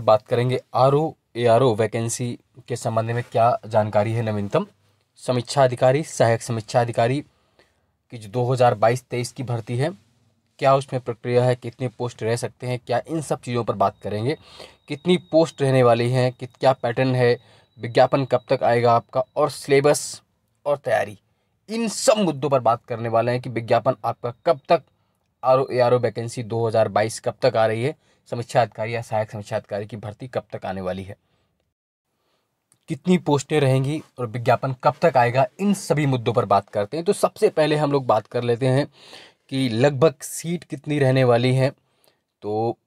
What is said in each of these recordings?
बात करेंगे R O A R O vacancy के संबंध में क्या जानकारी है नवीनतम समीक्षा अधिकारी सहायक समीक्षा अधिकारी की जो 2022-23 की भर्ती है क्या उसमें प्रक्रिया है कितनी पोस्ट रह सकते हैं क्या इन सब चीज़ों पर बात करेंगे कितनी पोस्ट रहने वाली हैं कि क्या पैटर्न है विज्ञापन कब तक आएगा आपका और सिलेबस और तैयारी इन सब मुद्दों पर बात करने वाले हैं कि विज्ञापन आपका कब तक R A R O vacancy दो हज़ार बाईस कब तक आ रही है समीक्षा अधिकारी या सहायक समीक्षा अधिकारी की भर्ती कब तक आने वाली है कितनी पोस्टें रहेंगी और विज्ञापन कब तक आएगा इन सभी मुद्दों पर बात करते हैं तो सबसे पहले हम लोग बात कर लेते हैं कि लगभग सीट कितनी रहने वाली है तो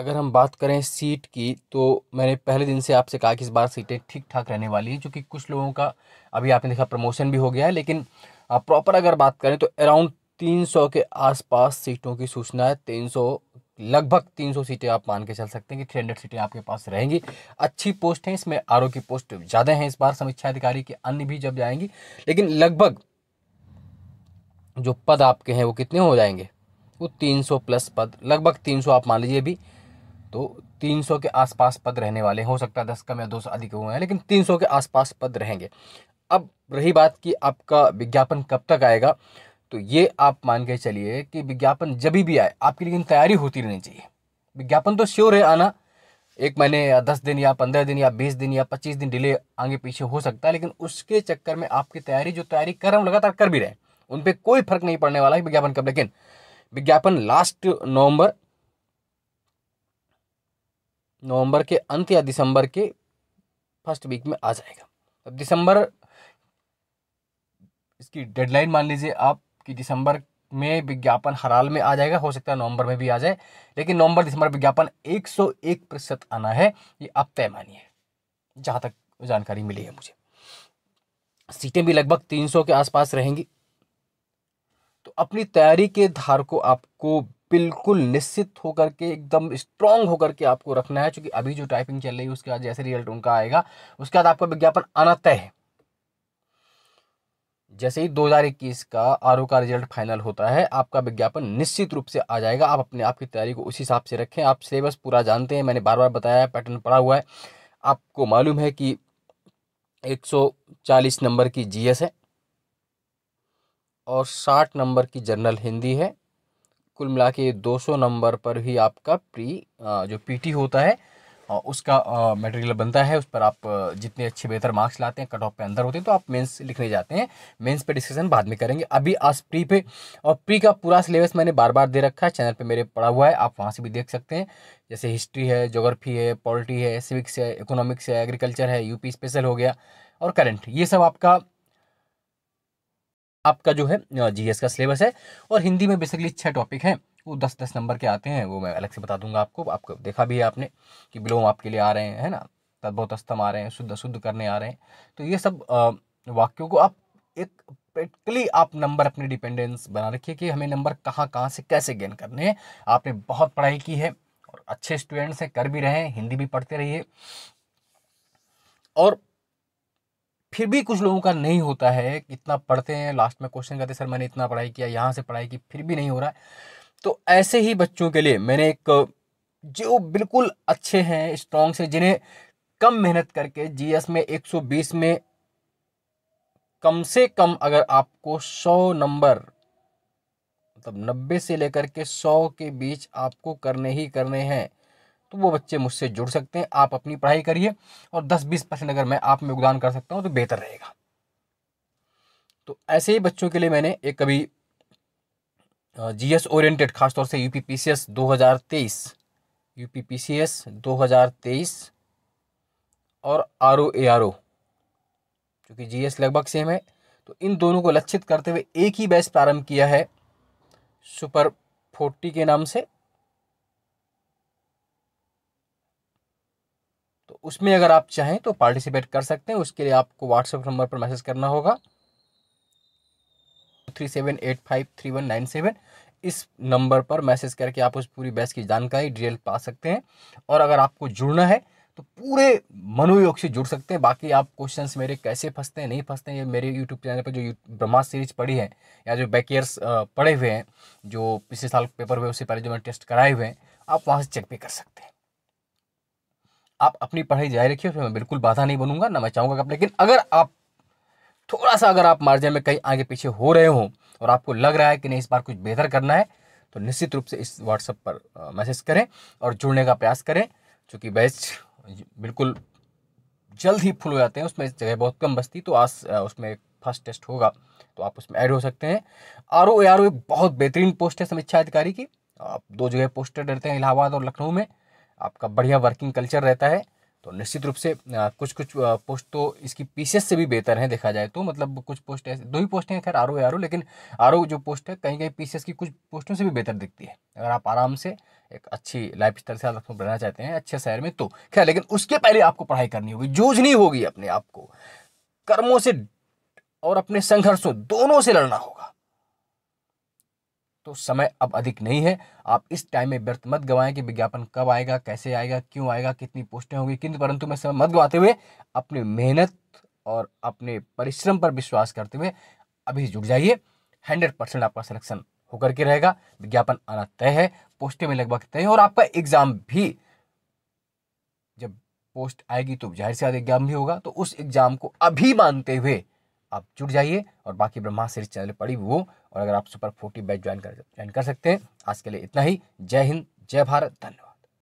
अगर हम बात करें सीट की तो मैंने पहले दिन से आपसे कहा कि इस बार सीटें ठीक ठाक रहने वाली हैं क्योंकि कुछ लोगों का अभी आपने देखा प्रमोशन भी हो गया है लेकिन प्रॉपर अगर बात करें तो अराउंड 300 के आसपास सीटों की सूचना है 300 लगभग 300 सीटें आप मान के चल सकते हैं कि 300 सीटें आपके पास रहेंगी अच्छी पोस्ट हैं इसमें आर की पोस्ट ज़्यादा हैं इस बार समीक्षा अधिकारी के अन्य भी जब जाएंगी लेकिन लगभग जो पद आपके हैं वो कितने हो जाएंगे वो 300 प्लस पद लगभग 300 आप मान लीजिए अभी तो 300 के आसपास पद रहने वाले हो सकता है दस कम या दो सौ अधिक हुए हैं लेकिन 300 के आसपास पद रहेंगे अब रही बात कि आपका विज्ञापन कब तक आएगा तो ये आप मान के चलिए कि विज्ञापन जब भी आए आपकी लेकिन तैयारी होती रहनी चाहिए विज्ञापन तो श्योर है आना एक महीने या दस दिन या पंद्रह दिन या बीस दिन या पच्चीस दिन डिले आगे पीछे हो सकता है लेकिन उसके चक्कर में आपकी तैयारी जो तैयारी कर रहे हम लगातार कर भी रहे उन पर कोई फर्क नहीं पड़ने वाला है विज्ञापन कब लेकिन विज्ञापन लास्ट नवंबर नवंबर के अंत या दिसंबर के फर्स्ट वीक में आ जाएगा अब दिसंबर इसकी डेडलाइन मान लीजिए आप कि दिसंबर में विज्ञापन हर हाल में आ जाएगा हो सकता है नवंबर में भी आ जाए लेकिन नवंबर दिसंबर विज्ञापन 101 प्रतिशत आना है ये आप तय मानिए जहाँ तक जानकारी मिली है मुझे सीटें भी लगभग 300 के आसपास रहेंगी तो अपनी तैयारी के धार को आपको बिल्कुल निश्चित होकर के एकदम स्ट्रांग होकर के आपको रखना है क्योंकि अभी जो टाइपिंग चल रही है उसके बाद जैसे रिजल्ट उनका आएगा उसके बाद आपका विज्ञापन आना तय है जैसे ही 2021 का आर का रिजल्ट फाइनल होता है आपका विज्ञापन निश्चित रूप से आ जाएगा आप अपने आप की तैयारी को उसी हिसाब से रखें आप सिलेबस पूरा जानते हैं मैंने बार बार बताया है पैटर्न पड़ा हुआ है आपको मालूम है कि 140 नंबर की जीएस है और 60 नंबर की जर्नल हिंदी है कुल मिला के नंबर पर ही आपका प्री जो पी होता है उसका मटेरियल बनता है उस पर आप जितने अच्छे बेहतर मार्क्स लाते हैं कट ऑफ पे अंदर होते हैं तो आप मेंस लिखने जाते हैं मेंस पे डिस्कशन बाद में करेंगे अभी आज प्री पे और प्री का पूरा सिलेबस मैंने बार बार दे रखा है चैनल पे मेरे पड़ा हुआ है आप वहाँ से भी देख सकते हैं जैसे हिस्ट्री है जोग्राफी है पॉलिटी है सिविक्स है इकोनॉमिक्स है एग्रीकल्चर है यूपी स्पेशल हो गया और करंट ये सब आपका आपका जो है जी का सिलेबस है और हिंदी में बेसिकली छः टॉपिक हैं वो तो दस दस नंबर के आते हैं वो मैं अलग से बता दूंगा आपको आपको देखा भी है आपने कि बिलोम आपके लिए आ रहे हैं है ना बहुत अस्तम आ रहे हैं शुद्ध शुद्ध करने आ रहे हैं तो ये सब वाक्यों को आप एक प्रैक्टिकली आप नंबर अपने डिपेंडेंस बना रखिए कि हमें नंबर कहाँ कहाँ से कैसे गेन करने हैं आपने बहुत पढ़ाई की है और अच्छे स्टूडेंट्स हैं कर भी रहे हैं हिंदी भी पढ़ते रहिए और फिर भी कुछ लोगों का नहीं होता है इतना पढ़ते हैं लास्ट में क्वेश्चन करते सर मैंने इतना पढ़ाई किया यहाँ से पढ़ाई की फिर भी नहीं हो रहा है तो ऐसे ही बच्चों के लिए मैंने एक जो बिल्कुल अच्छे हैं स्ट्रॉन्ग्स से जिन्हें कम मेहनत करके जीएस में 120 में कम से कम अगर आपको 100 नंबर मतलब 90 से लेकर के 100 के बीच आपको करने ही करने हैं तो वो बच्चे मुझसे जुड़ सकते हैं आप अपनी पढ़ाई करिए और 10-20 परसेंट अगर मैं आप में योगदान कर सकता हूँ तो बेहतर रहेगा तो ऐसे ही बच्चों के लिए मैंने एक कभी जी एस ओरिएंटेड खासतौर से U U P P P P C C S दो हज़ार तेईस एस दो हज़ार तेईस और आर ओ ए आर ओ चूँकि जी एस लगभग सेम है तो इन दोनों को लक्षित करते हुए एक ही बैच प्रारंभ किया है सुपर फोर्टी के नाम से तो उसमें अगर आप चाहें तो पार्टिसिपेट कर सकते हैं उसके लिए आपको व्हाट्सएप नंबर पर मैसेज करना होगा three seven eight five three one nine seven इस नंबर पर मैसेज करके आप उस पूरी बैच की जानकारी डिटेल पा सकते हैं और अगर आपको जुड़ना है तो पूरे मनोयोग से जुड़ सकते हैं बाकी आप क्वेश्चंस मेरे कैसे फंसते हैं नहीं फंसते हैं ये मेरे यूट्यूब चैनल पर जो ब्रह्मास सीरीज पढ़ी है या जो बैकयर्स पढ़े हुए हैं जो पिछले साल पेपर हुए उससे पहले जो मैंने टेस्ट कराए हुए हैं आप वहाँ से चेक भी कर सकते हैं आप अपनी पढ़ाई जारी रखिए उसमें मैं बिल्कुल बाधा नहीं बनूंगा ना मैं चाहूँगा लेकिन अगर आप थोड़ा सा अगर आप मार्जिन में कहीं आगे पीछे हो रहे हो और आपको लग रहा है कि नहीं इस बार कुछ बेहतर करना है तो निश्चित रूप से इस व्हाट्सएप पर मैसेज करें और जुड़ने का प्रयास करें चूँकि बैच बिल्कुल जल्द ही फुल हो जाते हैं उसमें जगह बहुत कम बचती तो आज उसमें फर्स्ट टेस्ट होगा तो आप उसमें ऐड हो सकते हैं आर ओ ए आर ओ एक बहुत बेहतरीन पोस्ट है समीक्षा अधिकारी की आप दो जगह पोस्टेड रहते हैं इलाहाबाद और लखनऊ में आपका बढ़िया वर्किंग कल्चर रहता है तो निश्चित रूप से कुछ कुछ पोस्ट तो इसकी पीसीएस से भी बेहतर है देखा जाए तो मतलब कुछ पोस्ट ऐसे दो ही पोस्ट हैं खैर आर ओ आर ओ लेकिन आर ओ जो पोस्ट है कहीं कहीं पीसीएस की कुछ पोस्टों से भी बेहतर दिखती है अगर आप आराम से एक अच्छी लाइफ स्टाइल से आप रहना चाहते हैं अच्छे शहर में तो खैर लेकिन उसके पहले आपको पढ़ाई करनी होगी जूझनी होगी अपने आप को कर्मों से और अपने संघर्षों दोनों से लड़ना होगा तो समय अब अधिक नहीं है आप इस टाइम में व्यर्थ मत गवाएं कि विज्ञापन कब आएगा कैसे आएगा क्यों आएगा कितनी पोस्टें होंगी किंतु परंतु मैं समय मत गवाते हुए अपनी मेहनत और अपने परिश्रम पर विश्वास करते हुए अभी जुट जाइए हंड्रेड परसेंट आपका सिलेक्शन होकर के रहेगा विज्ञापन आना तय है पोस्टें में लगभग तय है और आपका एग्ज़ाम भी जब पोस्ट आएगी तो जाहिर से एग्ज़ाम भी होगा तो उस एग्ज़ाम को अभी मानते हुए आप जुट जाइए और बाकी ब्रह्मा सीरीज चैनल पड़ी वो और अगर आप सुपर फोर्टी बैच ज्वाइन कर ज्वाइन कर सकते हैं आज के लिए इतना ही जय हिंद जय भारत धन्यवाद